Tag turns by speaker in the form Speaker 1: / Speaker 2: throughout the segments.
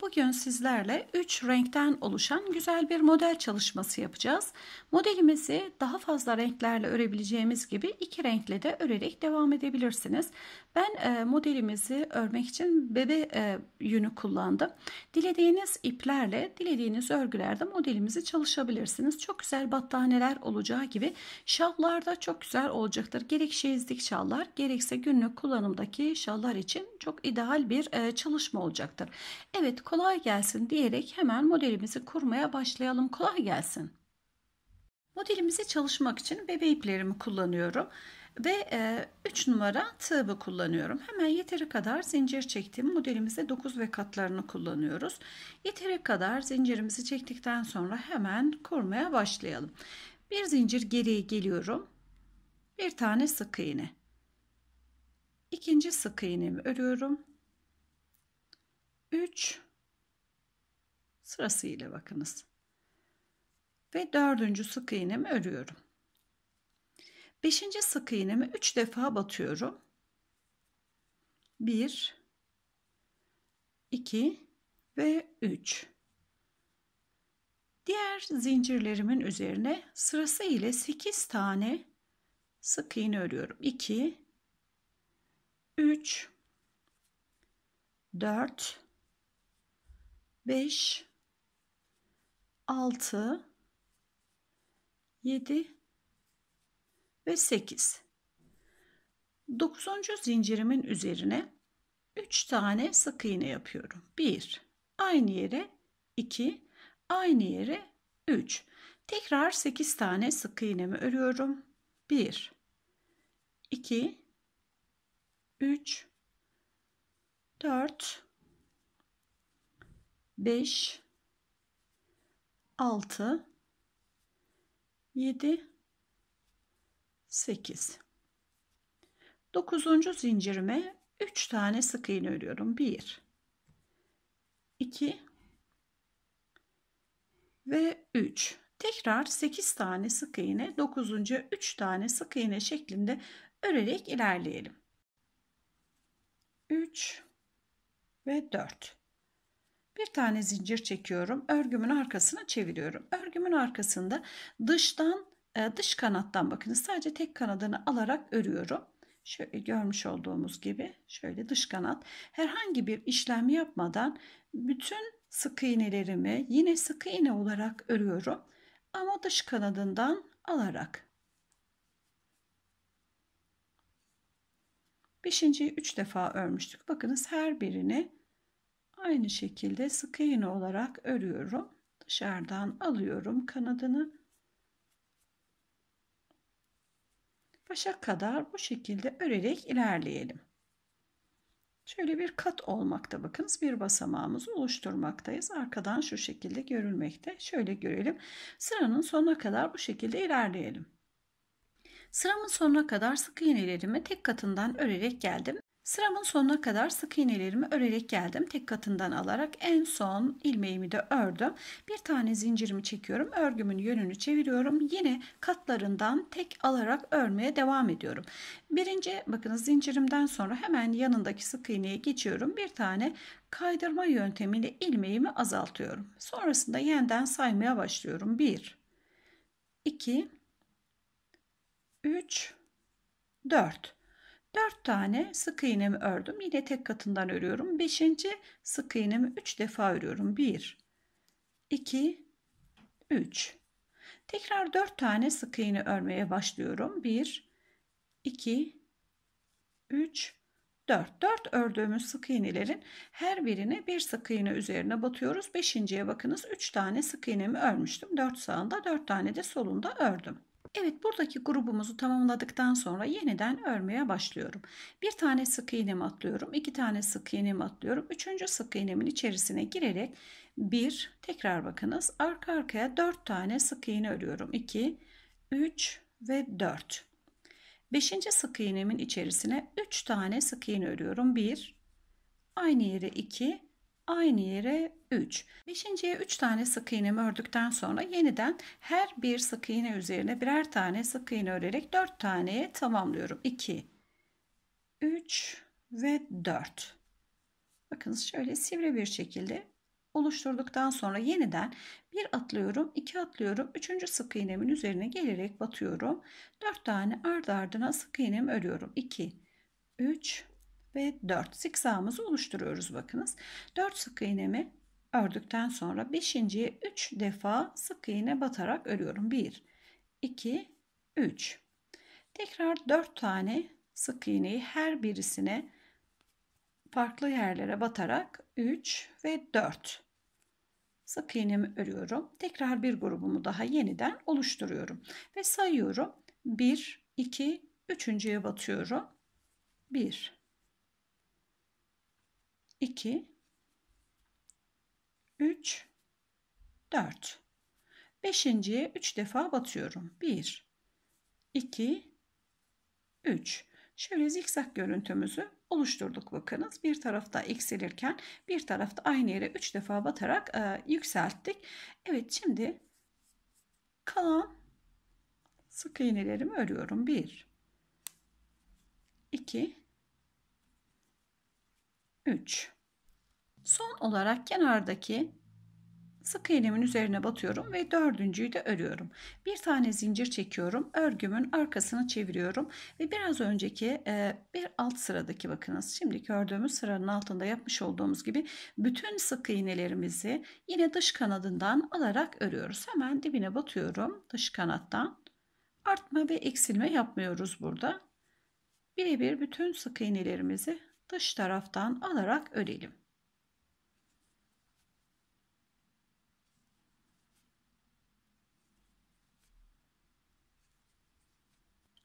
Speaker 1: Bugün sizlerle 3 renkten oluşan güzel bir model çalışması yapacağız. Modelimizi daha fazla renklerle örebileceğimiz gibi iki renkle de örerek devam edebilirsiniz. Ben e, modelimizi örmek için bebe e, yünü kullandım. Dilediğiniz iplerle, dilediğiniz örgülerde modelimizi çalışabilirsiniz. Çok güzel battaneler olacağı gibi şallar da çok güzel olacaktır. Gerek şezlik şallar, gerekse günlük kullanımdaki şallar için çok ideal bir e, çalışma olacaktır. Evet kolay gelsin diyerek hemen modelimizi kurmaya başlayalım. Kolay gelsin. Modelimizi çalışmak için bebe iplerimi kullanıyorum ve 3 e, numara tığımı kullanıyorum. Hemen yeteri kadar zincir çektim. modelimizde 9 ve katlarını kullanıyoruz. Yeteri kadar zincirimizi çektikten sonra hemen kurmaya başlayalım. Bir zincir geriye geliyorum. Bir tane sık iğne. İkinci sık iğnemi örüyorum. 3 Sırasıyla bakınız. Ve dördüncü sık iğnemi örüyorum. Beşinci sık iğnemi üç defa batıyorum. Bir, iki ve üç. Diğer zincirlerimin üzerine sırası ile 8 tane sık iğne örüyorum. 2 üç dört beş 6 7 ve 8. 9. zincirimin üzerine 3 tane sık iğne yapıyorum. 1 aynı yere 2 aynı yere 3. Tekrar 8 tane sık iğnemi örüyorum. 1 2 3 4 5 6 7 8 9. zincirime 3 tane sık iğne örüyorum. 1 2 ve 3. Tekrar 8 tane sık iğne, 9. 3 tane sık iğne şeklinde örerek ilerleyelim. 3 ve 4. Bir tane zincir çekiyorum. Örgümün arkasına çeviriyorum. Örgümün arkasında dıştan e, dış kanattan bakın, sadece tek kanadını alarak örüyorum. Şöyle görmüş olduğumuz gibi şöyle dış kanat herhangi bir işlem yapmadan bütün sık iğnelerimi yine sık iğne olarak örüyorum ama dış kanadından alarak. 5. 3 defa örmüştük. Bakınız her birini Aynı şekilde sık iğne olarak örüyorum. Dışarıdan alıyorum kanadını. Başa kadar bu şekilde örerek ilerleyelim. Şöyle bir kat olmakta bakınız bir basamağımızı oluşturmaktayız. Arkadan şu şekilde görülmekte. Şöyle görelim. Sıranın sonuna kadar bu şekilde ilerleyelim. Sıramın sonuna kadar sık iğnelerimi tek katından örerek geldim. Sıramın sonuna kadar sık iğnelerimi örerek geldim. Tek katından alarak en son ilmeğimi de ördüm. Bir tane zincirimi çekiyorum. Örgümün yönünü çeviriyorum. Yine katlarından tek alarak örmeye devam ediyorum. Birinci bakınız zincirimden sonra hemen yanındaki sık iğneye geçiyorum. Bir tane kaydırma yöntemiyle ilmeğimi azaltıyorum. Sonrasında yeniden saymaya başlıyorum. 1 2 3 4 4 tane sık iğnemi ördüm. Yine tek katından örüyorum. 5. sık iğnemi 3 defa örüyorum. 1 2 3 Tekrar 4 tane sık iğne örmeye başlıyorum. 1 2 3 4. 4 ördüğümüz sık iğnelerin her birine bir sık iğne üzerine batıyoruz. 5.ye bakınız 3 tane sık iğnemi örmüştüm. 4 sağında 4 tane de solunda ördüm. Evet buradaki grubumuzu tamamladıktan sonra yeniden örmeye başlıyorum. Bir tane sık iğnemi atlıyorum. iki tane sık iğnemi atlıyorum. Üçüncü sık iğnemin içerisine girerek bir tekrar bakınız arka arkaya dört tane sık iğne örüyorum. 2, üç ve dört. Beşinci sık iğnemin içerisine üç tane sık iğne örüyorum. Bir, aynı yere iki aynı yere 3. Beşinciye 3 tane sık iğnemi ördükten sonra yeniden her bir sık iğne üzerine birer tane sık iğne örerek 4 taneye tamamlıyorum. 2, 3 ve 4. Bakınız şöyle sivri bir şekilde oluşturduktan sonra yeniden bir atlıyorum, iki atlıyorum, üçüncü sık iğnemin üzerine gelerek batıyorum. Dört tane ardı ardına sık iğnemi örüyorum. 2, 3 ve 4 zikzağımızı oluşturuyoruz bakınız. 4 sık iğnemi ördükten sonra 5. 3 defa sık iğne batarak örüyorum. 1 2 3 Tekrar 4 tane sık iğneyi her birisine farklı yerlere batarak 3 ve 4 sık iğnemi örüyorum. Tekrar bir grubumu daha yeniden oluşturuyorum ve sayıyorum. 1 2 3.ye batıyorum. 1 2 3 4 Beşinciye 3 defa batıyorum. 1 2 3 Şöyle zikzak görüntümüzü oluşturduk bakınız. Bir tarafta eksilirken bir tarafta aynı yere 3 defa batarak e, yükselttik. Evet şimdi kalan sık iğnelerimi örüyorum. 1 2 3. Son olarak kenardaki sık iğnemin üzerine batıyorum ve dördüncüyü de örüyorum. Bir tane zincir çekiyorum. Örgümün arkasını çeviriyorum ve biraz önceki e, bir alt sıradaki bakınız şimdi gördüğümüz sıranın altında yapmış olduğumuz gibi bütün sık iğnelerimizi yine dış kanadından alarak örüyoruz. Hemen dibine batıyorum dış kanattan. Artma ve eksilme yapmıyoruz burada. Birebir bütün sık iğnelerimizi dış taraftan alarak örelim.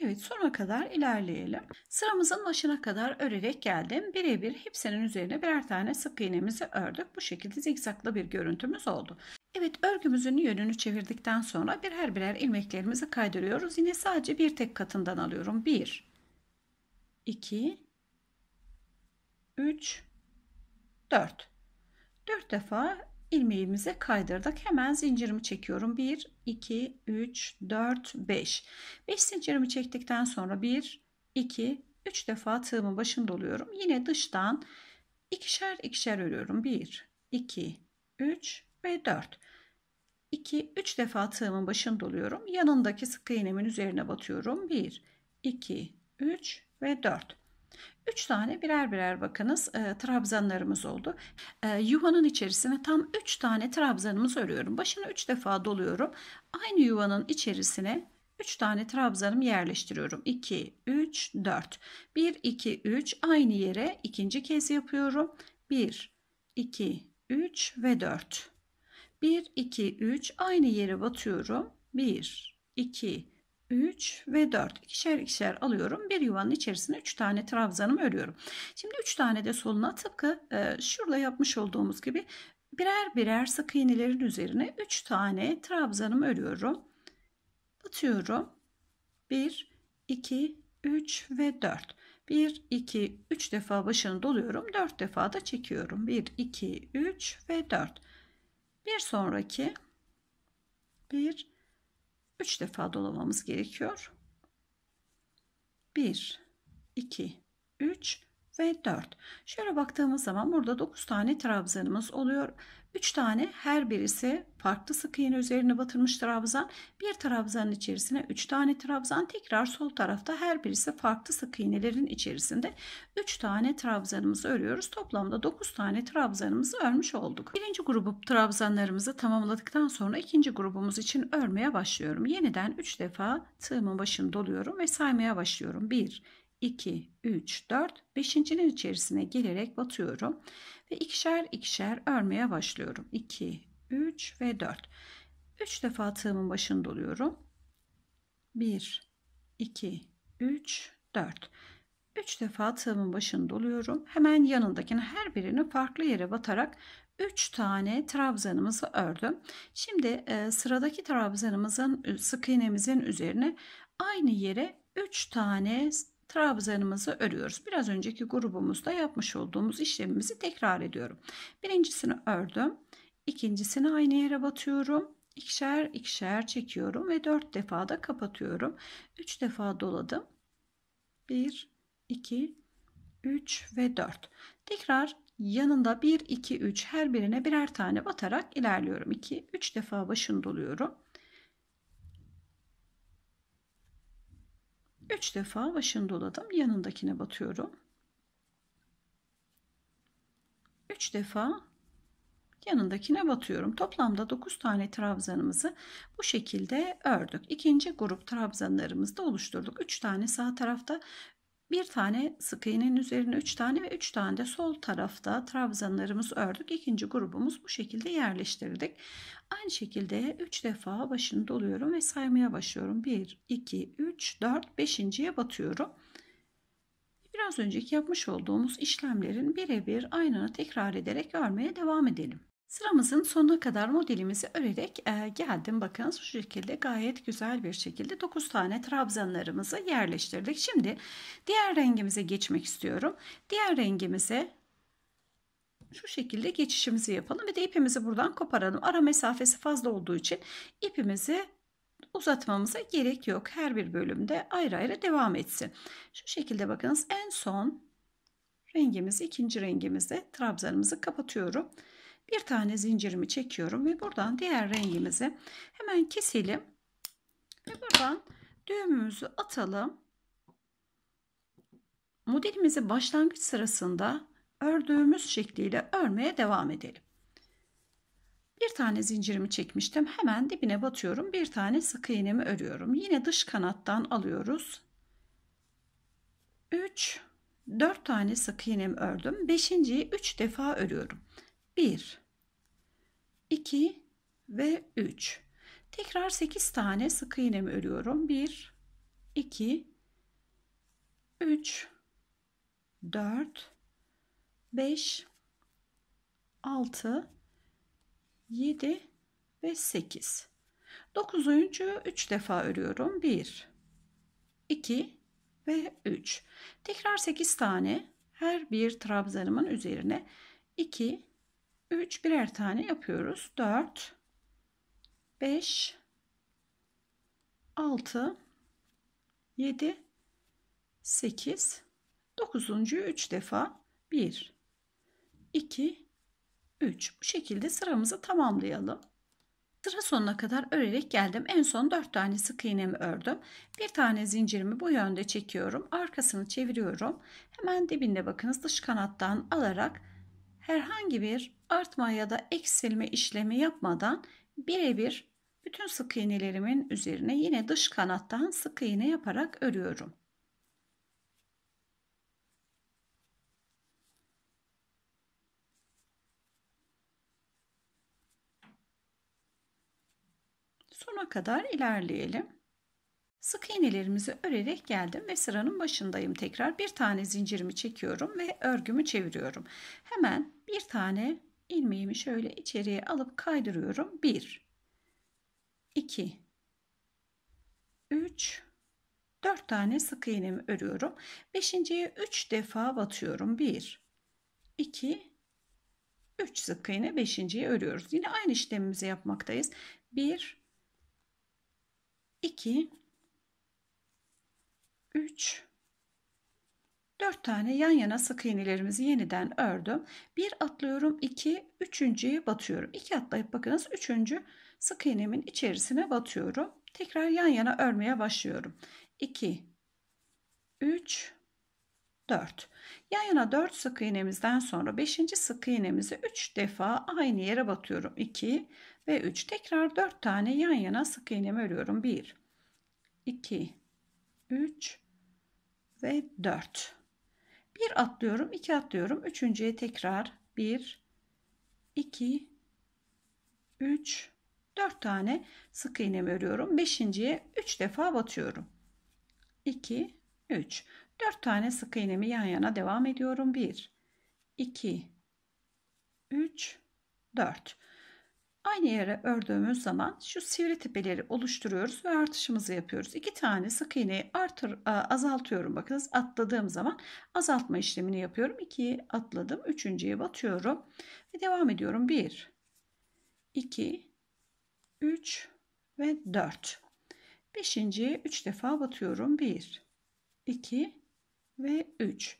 Speaker 1: Evet sona kadar ilerleyelim. Sıramızın başına kadar örerek geldim. Birebir hepsinin üzerine birer tane sık iğnemizi ördük. Bu şekilde zikzaklı bir görüntümüz oldu. Evet örgümüzün yönünü çevirdikten sonra birer birer ilmeklerimizi kaydırıyoruz. Yine sadece bir tek katından alıyorum. 1 2 3, 4. 4 defa ilmeğimize kaydırdık. Hemen zincirimi çekiyorum. 1, 2, 3, 4, 5. 5 zincirimi çektikten sonra 1, 2, 3 defa tığımın başında doluyorum Yine dıştan ikişer ikişer örüyorum. 1, 2, 3 ve 4. 2, 3 defa tığımın başında doluyorum Yanındaki sık iğnemin üzerine batıyorum. 1, 2, 3 ve 4. 3 tane birer birer bakınız e, trabzanlarımız oldu. E, yuvanın içerisine tam 3 tane trabzanımız örüyorum. Başını 3 defa doluyorum. Aynı yuvanın içerisine 3 tane trabzanımı yerleştiriyorum. 2, 3, 4. 1, 2, 3 aynı yere ikinci kez yapıyorum. 1, 2, 3 ve 4. 1, 2, 3 aynı yere batıyorum. 1, 2, 3 ve 4 ikişer ikişer alıyorum. Bir yuvanın içerisine 3 tane trabzanımı örüyorum. Şimdi 3 tane de soluna tıpkı e, şurada yapmış olduğumuz gibi birer birer sık iğnelerin üzerine 3 tane trabzanımı örüyorum. atıyorum 1 2 3 ve 4. 1 2 3 defa başını doluyorum. 4 defa da çekiyorum. 1 2 3 ve 4. Bir sonraki 1 3 defa dolamamız gerekiyor. 1, 2, 3 ve 4. Şöyle baktığımız zaman burada 9 tane trabzanımız oluyor 3 tane her birisi farklı sık iğne üzerine batırmış trabzan. Bir trabzanın içerisine 3 tane trabzan tekrar sol tarafta her birisi farklı sık iğnelerin içerisinde 3 tane trabzanımızı örüyoruz. Toplamda 9 tane trabzanımızı örmüş olduk. Birinci grubu trabzanlarımızı tamamladıktan sonra ikinci grubumuz için örmeye başlıyorum. Yeniden 3 defa tığımın başını doluyorum ve saymaya başlıyorum. 1 2 3 4 5.'nin içerisine gelerek batıyorum. Ve ikişer ikişer örmeye başlıyorum. 2, 3 ve 4. 3 defa tığımın başını doluyorum. 1, 2, 3, 4. 3 defa tığımın başını doluyorum. Hemen yanındakini her birini farklı yere batarak 3 tane trabzanımızı ördüm. Şimdi e, sıradaki trabzanımızın sık iğnemizin üzerine aynı yere 3 tane trabzanımızı örüyoruz. Biraz önceki grubumuzda yapmış olduğumuz işlemimizi tekrar ediyorum. Birincisini ördüm. İkincisini aynı yere batıyorum. İkişer ikişer çekiyorum ve dört defa da kapatıyorum. Üç defa doladım. Bir, iki, üç ve dört. Tekrar yanında bir, iki, üç her birine birer tane batarak ilerliyorum. İki, üç defa başını doluyorum. 3 defa başını doladım. Yanındakine batıyorum. 3 defa yanındakine batıyorum. Toplamda 9 tane trabzanımızı bu şekilde ördük. İkinci grup trabzanlarımızı da oluşturduk. 3 tane sağ tarafta, bir tane sık iğnenin üzerine 3 tane ve 3 tane de sol tarafta trabzanlarımız ördük. İkinci grubumuz bu şekilde yerleştirdik. Aynı şekilde 3 defa başını doluyorum ve saymaya başlıyorum. 1, 2, 3, 4, 5.ye batıyorum. Biraz önceki yapmış olduğumuz işlemlerin birebir aynını tekrar ederek örmeye devam edelim. Sıramızın sonuna kadar modelimizi örerek e, geldim. Bakın şu şekilde gayet güzel bir şekilde 9 tane trabzanlarımızı yerleştirdik. Şimdi diğer rengimize geçmek istiyorum. Diğer rengimize şu şekilde geçişimizi yapalım ve de ipimizi buradan koparalım. Ara mesafesi fazla olduğu için ipimizi uzatmamıza gerek yok. Her bir bölümde ayrı ayrı devam etsin. Şu şekilde bakınız en son rengimizi ikinci rengimizde trabzanımızı kapatıyorum. Bir tane zincirimi çekiyorum ve buradan diğer rengimizi hemen keselim. Ve buradan düğümümüzü atalım. Modelimizi başlangıç sırasında ördüğümüz şekliyle örmeye devam edelim. Bir tane zincirimi çekmiştim. Hemen dibine batıyorum. Bir tane sık iğnemi örüyorum. Yine dış kanattan alıyoruz. 3 4 tane sık iğnemi ördüm. 5.yi 3 defa örüyorum. 1, 2 ve 3. Tekrar 8 tane sık iğnemi örüyorum. 1, 2, 3, 4, 5, 6, 7 ve 8. 9. 3 defa örüyorum. 1, 2 ve 3. Tekrar 8 tane her bir trabzanımın üzerine 2, 3 birer tane yapıyoruz. 4 5 6 7 8 9. 3 defa 1 2 3 bu şekilde sıramızı tamamlayalım. Sıra sonuna kadar örerek geldim. En son 4 tane sık iğnemi ördüm. Bir tane zincirimi bu yönde çekiyorum. Arkasını çeviriyorum. Hemen dibinde bakınız dış kanattan alarak herhangi bir artma ya da eksilme işlemi yapmadan birebir bütün sık iğnelerimin üzerine yine dış kanattan sık iğne yaparak örüyorum. Sona kadar ilerleyelim. Sık iğnelerimizi örerek geldim ve sıranın başındayım tekrar. Bir tane zincirimi çekiyorum ve örgümü çeviriyorum. Hemen bir tane ilmeğimi şöyle içeriye alıp kaydırıyorum. 1 2 3 4 tane sık iğnemi örüyorum. 5.ye 3 defa batıyorum. 1 2 3 sık iğne 5.yi örüyoruz. Yine aynı işlemimizi yapmaktayız. 1 2 3 4 tane yan yana sık iğnelerimizi yeniden ördüm. 1 atlıyorum 2, üçüncüye batıyorum. 2 atlayıp bakınız üçüncü sık iğnemin içerisine batıyorum. Tekrar yan yana örmeye başlıyorum. 2 3 4 yan yana 4 sık iğnemizden sonra 5. sık iğnemizi 3 defa aynı yere batıyorum 2 ve 3 tekrar 4 tane yan yana sık iğnemi örüyorum 1 2 3 ve 4. Bir atlıyorum, iki atlıyorum. Üçüncüye tekrar 1, 2, 3, 4 tane sık iğnemi örüyorum. Beşinciye 3 defa batıyorum. 2, 3. 4 tane sık iğnemi yan yana devam ediyorum. 1, 2, 3, 4. Aynı yere ördüğümüz zaman şu sivri tepeleri oluşturuyoruz ve artışımızı yapıyoruz. İki tane sık iğneyi artır, e, azaltıyorum. Bakınız atladığım zaman azaltma işlemini yapıyorum. İkiyi atladım. Üçüncüye batıyorum. Ve devam ediyorum. Bir, iki, üç ve dört. Beşinciye üç defa batıyorum. Bir, iki ve üç.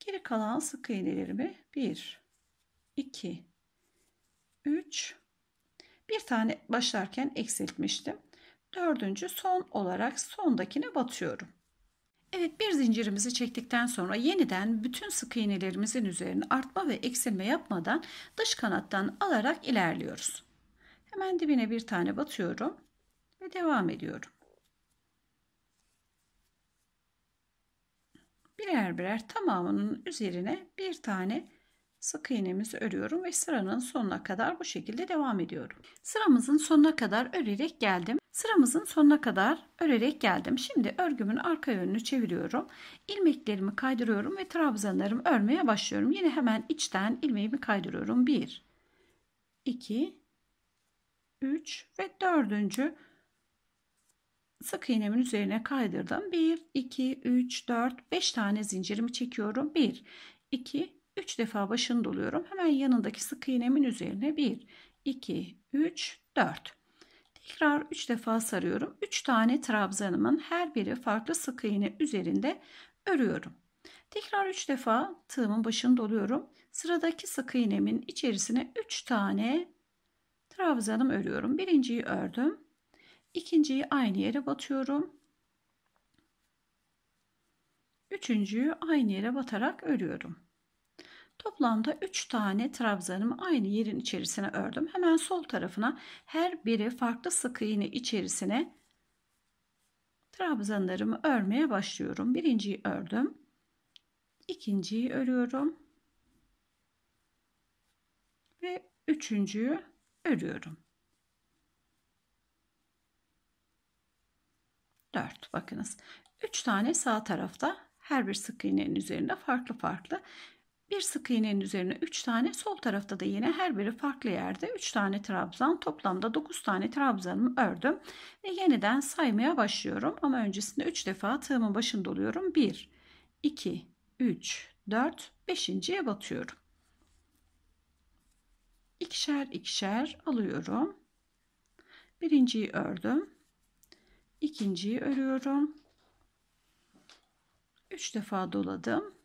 Speaker 1: Geri kalan sık iğnelerimi 1, 2, 3 bir tane başlarken eksiltmiştim. Dördüncü son olarak sondakine batıyorum. Evet bir zincirimizi çektikten sonra yeniden bütün sık iğnelerimizin üzerine artma ve eksilme yapmadan dış kanattan alarak ilerliyoruz. Hemen dibine bir tane batıyorum ve devam ediyorum. Birer birer tamamının üzerine bir tane sık iğnemizi örüyorum ve sıranın sonuna kadar bu şekilde devam ediyorum. Sıramızın sonuna kadar örerek geldim. Sıramızın sonuna kadar örerek geldim. Şimdi örgümün arka yönünü çeviriyorum. İlmeklerimi kaydırıyorum ve trabzanlarımı örmeye başlıyorum. Yine hemen içten ilmeğimi kaydırıyorum. 1 2 3 ve 4. sık iğnemin üzerine kaydırdım. 1 2 3 4 5 tane zincirimi çekiyorum. 1 2 3 defa başını doluyorum. Hemen yanındaki sık iğnemin üzerine 1, 2, 3, 4. Tekrar 3 defa sarıyorum. 3 tane trabzanımın her biri farklı sık iğne üzerinde örüyorum. Tekrar 3 defa tığımın başını doluyorum. Sıradaki sık iğnemin içerisine 3 tane trabzanım örüyorum. Birinciyi ördüm. İkinciyi aynı yere batıyorum. Üçüncüyü aynı yere batarak örüyorum. Toplamda 3 tane trabzanımı aynı yerin içerisine ördüm. Hemen sol tarafına her biri farklı sık iğne içerisine trabzanlarımı örmeye başlıyorum. Birinciyi ördüm. ikinciyi örüyorum. Ve üçüncüyü örüyorum. 4 bakınız 3 tane sağ tarafta her bir sık iğnenin üzerinde farklı farklı bir sık iğnenin üzerine 3 tane sol tarafta da yine her biri farklı yerde 3 tane trabzan toplamda 9 tane trabzanımı ördüm. Ve yeniden saymaya başlıyorum ama öncesinde 3 defa tığımın başında doluyorum. 1, 2, 3, 4, 5.ye batıyorum. İkişer ikişer alıyorum. Birinciyi ördüm. ikinciyi örüyorum. 3 defa doladım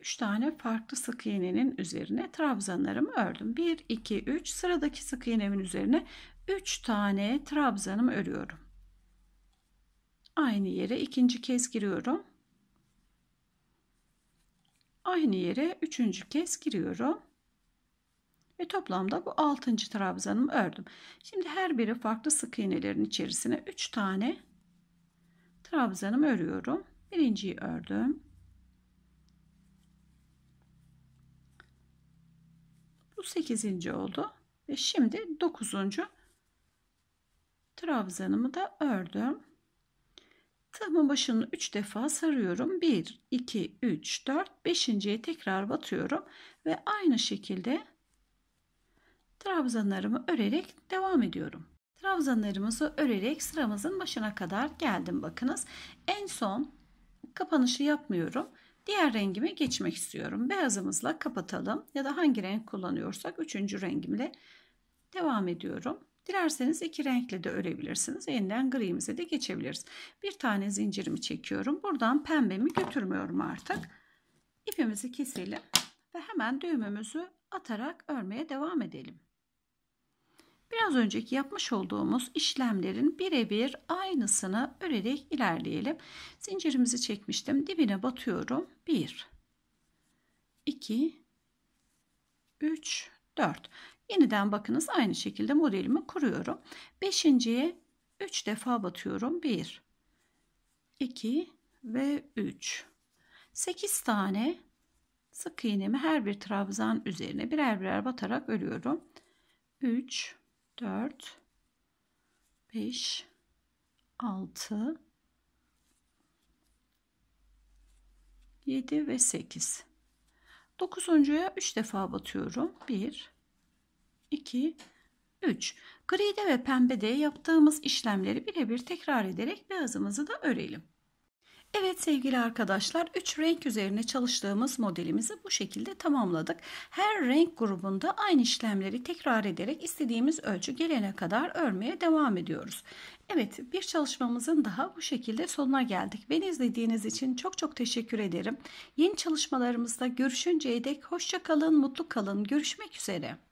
Speaker 1: 3 tane farklı sık iğnenin üzerine trabzanlarımı ördüm. 1, 2, 3 sıradaki sık iğnemin üzerine 3 tane trabzanımı örüyorum. Aynı yere ikinci kez giriyorum. Aynı yere üçüncü kez giriyorum. Ve toplamda bu altıncı trabzanımı ördüm. Şimdi her biri farklı sık iğnelerin içerisine 3 tane trabzanımı örüyorum. Birinciyi ördüm. Bu 8. oldu. Ve şimdi 9. trabzanımı da ördüm. Tığımın başını 3 defa sarıyorum. 1, 2, 3, 4, 5.ye tekrar batıyorum. Ve aynı şekilde trabzanlarımı örerek devam ediyorum. Trabzanlarımızı örerek sıramızın başına kadar geldim bakınız. En son kapanışı yapmıyorum. Diğer rengime geçmek istiyorum. Beyazımızla kapatalım ya da hangi renk kullanıyorsak üçüncü rengimle devam ediyorum. Dilerseniz iki renkle de örebilirsiniz. Yeniden griimize de geçebiliriz. Bir tane zincirimi çekiyorum. Buradan pembemi götürmüyorum artık. İpimizi keselim ve hemen düğümümüzü atarak örmeye devam edelim. Biraz önceki yapmış olduğumuz işlemlerin birebir aynısını örerek ilerleyelim. Zincirimizi çekmiştim. Dibine batıyorum. 1 2 3 4 Yeniden bakınız aynı şekilde modelimi kuruyorum. 5.ye 3 defa batıyorum. 1 2 ve 3 8 tane sık iğnemi her bir trabzan üzerine birer birer batarak örüyorum. 3 4 5 6 7 ve 8 dokuzuncuya 3 defa batıyorum 1 2 3 gride ve pembe de yaptığımız işlemleri birebir tekrar ederek beyazımızı da örelim Evet sevgili arkadaşlar 3 renk üzerine çalıştığımız modelimizi bu şekilde tamamladık. Her renk grubunda aynı işlemleri tekrar ederek istediğimiz ölçü gelene kadar örmeye devam ediyoruz. Evet bir çalışmamızın daha bu şekilde sonuna geldik. Beni izlediğiniz için çok çok teşekkür ederim. Yeni çalışmalarımızda görüşünceye dek hoşça kalın, mutlu kalın. Görüşmek üzere.